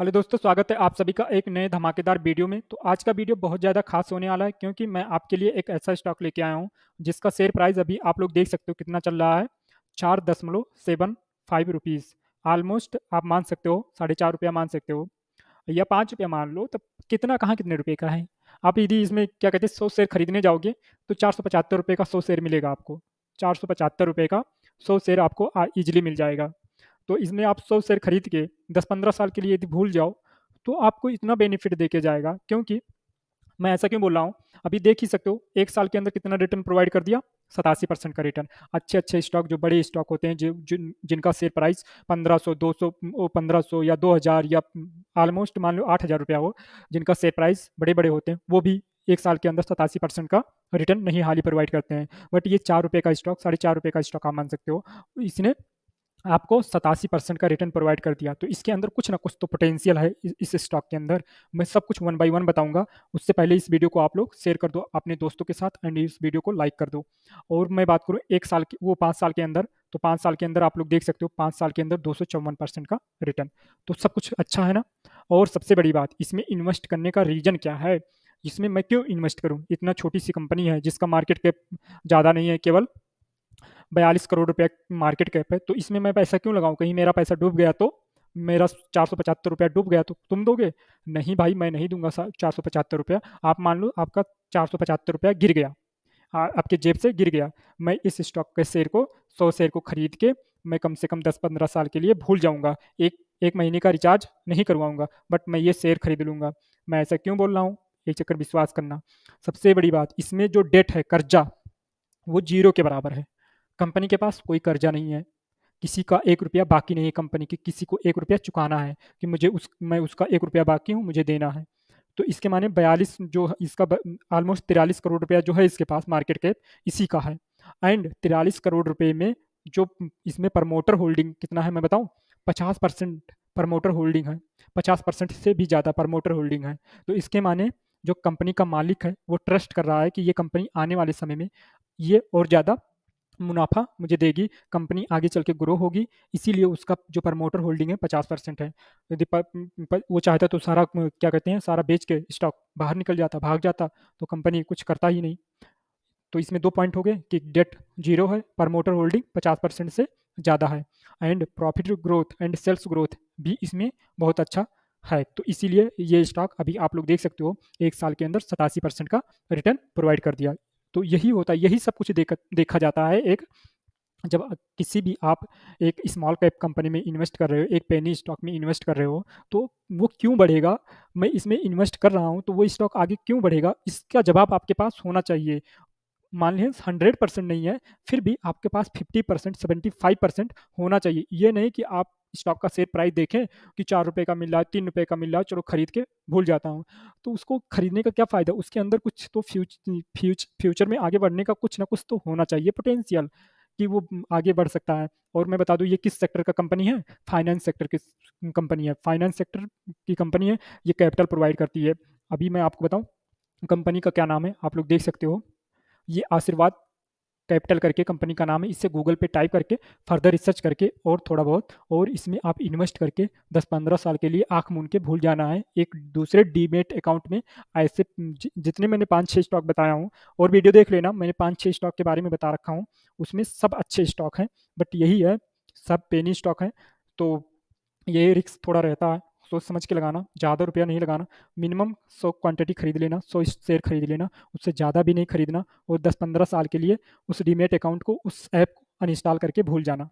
hello दोस्तों स्वागत है आप सभी का एक नए धमाकेदार वीडियो में तो आज का वीडियो बहुत ज़्यादा खास होने वाला है क्योंकि मैं आपके लिए एक ऐसा स्टॉक लेके आया हूँ जिसका शेयर प्राइस अभी आप लोग देख सकते हो कितना चल रहा है चार दशमलव सेवन फाइव रुपीज़ आलमोस्ट आप मान सकते हो साढ़े चार रुपया मान सकते हो या पाँच रुपया मान लो तो कितना कहाँ कितने रुपये का है आप यदि इसमें क्या कहते हैं सौ शेयर खरीदने जाओगे तो चार सौ पचहत्तर रुपये का सौ शेयर मिलेगा आपको चार सौ पचहत्तर रुपये का सौ शेयर आपको ईजिली मिल जाएगा तो इसमें आप सौ शेयर खरीद के दस पंद्रह साल के लिए यदि भूल जाओ तो आपको इतना बेनिफिट दे के जाएगा क्योंकि मैं ऐसा क्यों बोल रहा हूँ अभी देख ही सकते हो एक साल के अंदर कितना रिटर्न प्रोवाइड कर दिया सतासी परसेंट का रिटर्न अच्छे अच्छे स्टॉक जो बड़े स्टॉक होते हैं जो जिन जिनका शेयर प्राइस पंद्रह सौ दो सौ पंद्रह सौ या दो हज़ार या ऑलमोस्ट मान लो आठ हज़ार रुपया हो जिनका शेयर प्राइस बड़े बड़े होते हैं वो भी एक साल के अंदर सतासी परसेंट का रिटर्न नहीं हाल ही प्रोवाइड करते हैं बट ये चार रुपये का स्टॉक साढ़े चार रुपये का स्टॉक आप मान सकते हो इसने आपको सतासी परसेंट का रिटर्न प्रोवाइड कर दिया तो इसके अंदर कुछ ना कुछ तो पोटेंशियल है इस स्टॉक के अंदर मैं सब कुछ वन बाय वन बताऊंगा उससे पहले इस वीडियो को आप लोग शेयर कर दो अपने दोस्तों के साथ एंड इस वीडियो को लाइक कर दो और मैं बात करूँ एक साल के वो पाँच साल के अंदर तो पाँच साल के अंदर आप लोग देख सकते हो पाँच साल के अंदर दो परसेंट का रिटर्न तो सब कुछ अच्छा है ना और सबसे बड़ी बात इसमें इन्वेस्ट करने का रीज़न क्या है इसमें मैं क्यों इन्वेस्ट करूँ इतना छोटी सी कंपनी है जिसका मार्केट कैप ज़्यादा नहीं है केवल बयालीस करोड़ रुपया मार्केट कैप है तो इसमें मैं पैसा क्यों लगाऊँ कहीं मेरा पैसा डूब गया तो मेरा चार सौ पचहत्तर रुपया डूब गया तो तुम दोगे नहीं भाई मैं नहीं दूंगा चार सौ पचहत्तर रुपया आप मान लो आपका चार सौ पचहत्तर रुपया गिर गया आपके जेब से गिर गया मैं इस स्टॉक के शेयर को सौ शेयर को खरीद के मैं कम से कम दस पंद्रह साल के लिए भूल जाऊँगा एक एक महीने का रिचार्ज नहीं करवाऊँगा बट मैं ये शेयर खरीद लूँगा मैं ऐसा क्यों बोल रहा हूँ एक चक्कर विश्वास करना सबसे बड़ी बात इसमें जो डेट है कर्जा वो जीरो के बराबर है कंपनी के पास कोई कर्जा नहीं है किसी का एक रुपया बाकी नहीं है कंपनी की किसी को एक रुपया चुकाना है कि मुझे उस मैं उसका एक रुपया बाकी हूँ मुझे देना है तो इसके माने बयालीस जो इसका ऑलमोस्ट तिरालीस करोड़ रुपया जो है इसके पास मार्केट कैप इसी का है एंड तिरालीस करोड़ रुपये में जो इसमें प्रमोटर होल्डिंग कितना है मैं बताऊँ पचास परसेंट प्रमोटर होल्डिंग है पचास परसेंट से भी ज़्यादा प्रमोटर होल्डिंग है तो इसके माने जो कंपनी का मालिक है वो ट्रस्ट कर रहा है कि ये कंपनी आने वाले समय में ये और ज़्यादा मुनाफा मुझे देगी कंपनी आगे चल के ग्रो होगी इसीलिए उसका जो प्रमोटर होल्डिंग है पचास परसेंट है यदि वो चाहता तो सारा क्या कहते हैं सारा बेच के स्टॉक बाहर निकल जाता भाग जाता तो कंपनी कुछ करता ही नहीं तो इसमें दो पॉइंट हो गए कि डेट जीरो है प्रमोटर होल्डिंग पचास परसेंट से ज़्यादा है and profit growth and sales growth भी इसमें बहुत अच्छा है तो इसीलिए ये स्टॉक अभी आप लोग देख सकते हो एक साल के अंदर सतासी परसेंट का रिटर्न प्रोवाइड कर दिया तो यही होता है यही सब कुछ देख देखा जाता है एक जब किसी भी आप एक स्मॉल कैप कंपनी में इन्वेस्ट कर रहे हो एक पेनी स्टॉक में इन्वेस्ट कर रहे हो तो वो क्यों बढ़ेगा मैं इसमें इन्वेस्ट कर रहा हूँ तो वो स्टॉक आगे क्यों बढ़ेगा इसका जवाब आपके पास होना चाहिए मान लीजिए हंड्रेड परसेंट नहीं है फिर भी आपके पास fifty percent seventy five percent होना चाहिए ये नहीं कि आप स्टॉक का शेयर प्राइस देखें कि चार रुपये का मिल रहा है तीन रुपये का मिल रहा है चलो खरीद के भूल जाता हूँ तो उसको खरीदने का क्या फ़ायदा उसके अंदर कुछ तो फ्यूच फ्यूच फ्यूचर में आगे बढ़ने का कुछ ना कुछ तो होना चाहिए पोटेंशियल कि वो आगे बढ़ सकता है और मैं बता दूं ये किस सेक्टर का कंपनी है फाइनेंस सेक्टर की कंपनी है फाइनेंस सेक्टर की कंपनी है ये कैपिटल प्रोवाइड करती है अभी मैं आपको बताऊं कंपनी का क्या नाम है आप लोग देख सकते हो ये आशीर्वाद कैपिटल करके कंपनी का नाम है इससे गूगल पे टाइप करके फर्दर रिसर्च करके और थोड़ा बहुत और इसमें आप इन्वेस्ट करके 10-15 साल के लिए आँख मून के भूल जाना है एक दूसरे डीमेट अकाउंट में ऐसे जितने मैंने पाँच छः स्टॉक बताया हूँ और वीडियो देख लेना मैंने पाँच छः स्टॉक के बारे में बता रखा हूँ उसमें सब अच्छे स्टॉक हैं बट यही है सब पेनी स्टॉक हैं तो यही रिक्स थोड़ा रहता है सोच समझ के लगाना ज़्यादा रुपया नहीं लगाना मिनिमम सौ क्वांटिटी खरीद लेना सौ शेयर खरीद लेना उससे ज़्यादा भी नहीं खरीदना और दस पंद्रह साल के लिए उस डीमेट अकाउंट को उस ऐप अनइंस्टॉल करके भूल जाना